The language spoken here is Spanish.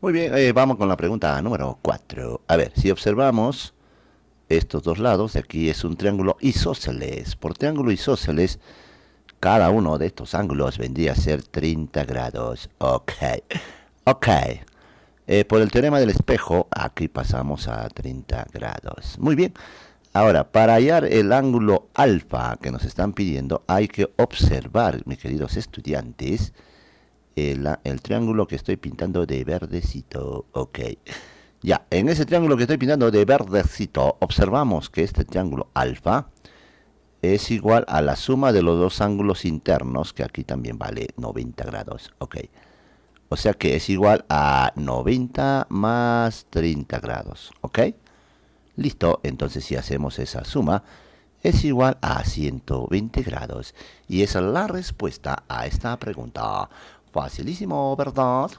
Muy bien, eh, vamos con la pregunta número 4. A ver, si observamos estos dos lados, aquí es un triángulo isósceles. Por triángulo isósceles, cada uno de estos ángulos vendría a ser 30 grados. Ok, ok. Eh, por el teorema del espejo, aquí pasamos a 30 grados. Muy bien. Ahora, para hallar el ángulo alfa que nos están pidiendo, hay que observar, mis queridos estudiantes, eh, el, triángulo que estoy pintando de verdecito. Ok. Ya, en ese triángulo que estoy pintando de verdecito, observamos que este triángulo alfa es igual a la suma de los dos ángulos internos, que aquí también vale 90 grados. Ok. O sea que es igual a 90 más 30 grados. ¿Ok? Listo. Entonces si hacemos esa suma, es igual a 120 grados. Y esa es la respuesta a esta pregunta. Facilísimo, ¿verdad?